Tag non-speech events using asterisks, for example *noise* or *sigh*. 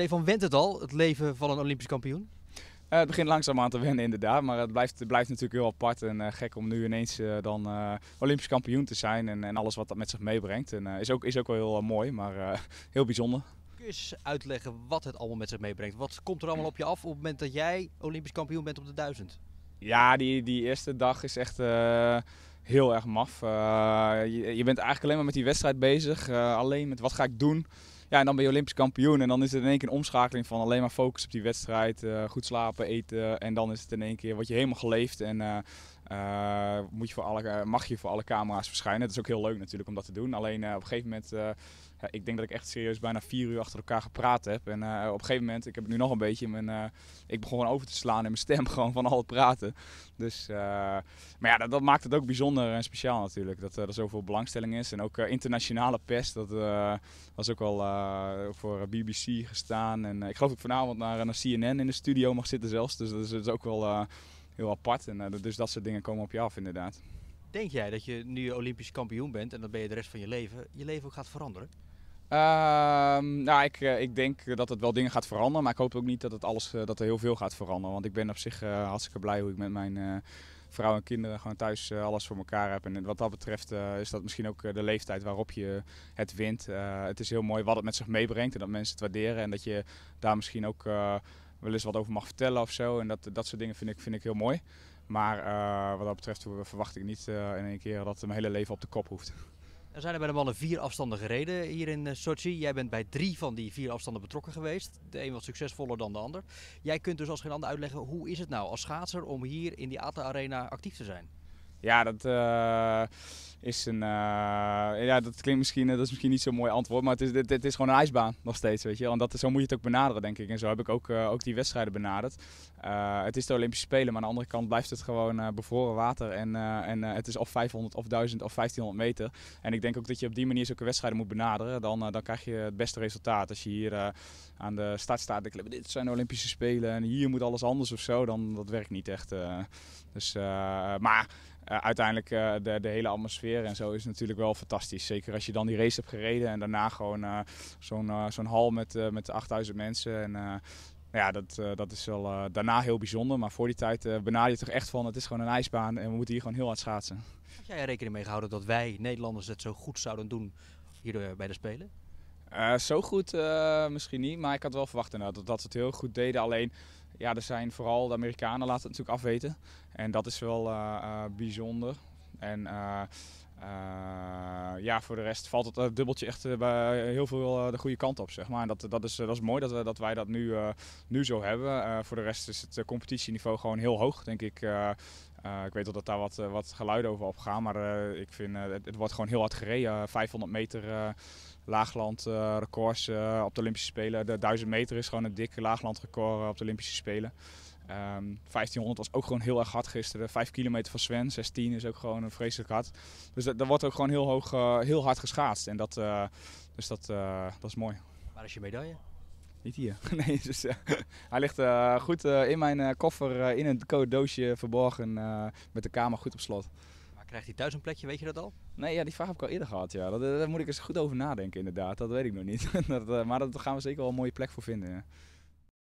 Stefan, wendt het al, het leven van een Olympisch kampioen? Eh, het begint langzaam aan te wennen inderdaad, maar het blijft, het blijft natuurlijk heel apart en eh, gek om nu ineens eh, dan Olympisch kampioen te zijn en, en, alles wat dat met zich meebrengt. En, is, ook, is ook wel heel mooi, maar *laughs* heel bijzonder. Kun je eens uitleggen wat het allemaal met zich meebrengt? Wat komt er allemaal op je af op het moment dat jij Olympisch kampioen bent op de 1000? Ja, die, die eerste dag is echt heel erg maf. je, bent eigenlijk alleen maar met die wedstrijd bezig, alleen met wat ga ik doen. Ja, en dan ben je Olympisch kampioen. En dan is het in één keer een omschakeling van alleen maar focus op die wedstrijd. Eh, goed slapen, eten. En dan is het in één keer wat je helemaal geleefd. En eh, eh, moet je voor alle, mag je voor alle camera's verschijnen. Dat is ook heel leuk natuurlijk om dat te doen. Alleen op een gegeven moment, ik denk dat ik echt serieus bijna vier uur achter elkaar gepraat heb. En op een gegeven moment, ik heb het nu nog een beetje, mijn, ik begon gewoon over te slaan in mijn stem *laughs* gewoon van al het praten. Dus, maar ja, dat, maakt het ook bijzonder en speciaal natuurlijk. Dat er zoveel belangstelling is. En ook internationale pers, dat was ook wel eh, voor eh, BBC gestaan. En eh, ik geloof ook ik vanavond naar, naar CNN in de studio mag zitten zelfs. Dus dat is, ook wel heel apart. En, dus dat soort dingen komen op je af inderdaad. Denk jij dat je nu Olympisch kampioen bent en dat ben je de rest van je leven, je leven ook gaat veranderen? Ehm, nou, ik, ik denk dat het wel dingen gaat veranderen, maar ik hoop ook niet dat, het alles, dat er heel veel gaat veranderen. Want ik ben op zich hartstikke blij hoe ik met mijn, vrouwen en kinderen gewoon thuis eh, alles voor elkaar hebben En wat dat betreft eh, is dat misschien ook eh, de leeftijd waarop je het wint. het is heel mooi wat het met zich meebrengt en dat mensen het waarderen. En dat je daar misschien ook wel eens wat over mag vertellen of zo. En dat, dat soort dingen vind ik, vind ik heel mooi. Maar wat dat betreft verwacht ik niet in één keer dat mijn hele leven op de kop hoeft. Er zijn er bij de mannen vier afstanden gereden hier in eh, Sochi. Jij bent bij drie van die vier afstanden betrokken geweest. De een wat succesvoller dan de ander. Jij kunt dus als geen ander uitleggen hoe is het nou als schaatser om hier in die Ata Arena actief te zijn? Ja, dat, eh, is een. Eh, ja, dat klinkt misschien, eh, dat is misschien niet zo'n mooi antwoord. Maar het is, dit, is gewoon een ijsbaan nog steeds. Weet je? en dat, zo moet je het ook benaderen, denk ik. En zo heb ik ook, eh, ook die wedstrijden benaderd. het is de Olympische Spelen, maar aan de andere kant blijft het gewoon bevroren water. En, en het is of 500 of 1000 of 1500 meter. En ik denk ook dat je op die manier zulke wedstrijden moet benaderen. Dan, dan krijg je het beste resultaat. Als je hier aan de start staat, denk, dit zijn de Olympische Spelen en hier moet alles anders of zo. Dan dat werkt niet echt. dus, maar eh, uiteindelijk uh, de, de, hele atmosfeer en zo is natuurlijk wel fantastisch. Zeker als je dan die race hebt gereden en daarna gewoon eh, zo'n zo'n hal met, met 8000 mensen. En, ja, dat, dat is wel daarna heel bijzonder. Maar voor die tijd benader je toch echt van het is gewoon een ijsbaan en we moeten hier gewoon heel hard schaatsen. Heb jij er rekening mee gehouden dat wij Nederlanders het zo goed zouden doen hier bij de Spelen? Eh, zo goed eh, misschien niet, maar ik had wel verwacht inderdaad dat, dat ze het heel goed deden. Alleen, ja, er zijn vooral de Amerikanen laten het natuurlijk afweten. En dat is wel eh, bijzonder. En ja, voor de rest valt het dubbeltje echt heel veel de goede kant op, zeg maar. En dat, dat, is, dat is mooi dat, we, dat wij dat nu, nu zo hebben. voor de rest is het competitieniveau gewoon heel hoog, denk ik. ik weet wel dat daar wat, wat geluiden over opgaan, maar ik vind het, het, wordt gewoon heel hard gereden. 500 meter laagland eh, records eh, op de Olympische Spelen. De 1000 meter is gewoon een dikke Laaglandrecord eh, op de Olympische Spelen. 1500 ehm, was ook gewoon heel erg hard gisteren. 5 kilometer van Sven, 16 is ook gewoon een vreselijk hard. Dus er wordt ook gewoon heel, hoog, heel hard geschaatst. En dat, dus dat, uh, dat is mooi. Waar is je medaille? Niet hier. *laughs* nee, dus, hij ligt goed in mijn koffer in een doosje verborgen met de kamer goed op slot. Krijgt hij thuis een plekje, weet je dat al? Nee, ja, die vraag heb ik al eerder gehad. Ja. Eh, daar, moet ik eens goed over nadenken, inderdaad. Dat weet ik nog niet. *laughs* Eh, maar daar gaan we zeker wel een mooie plek voor vinden. Ja.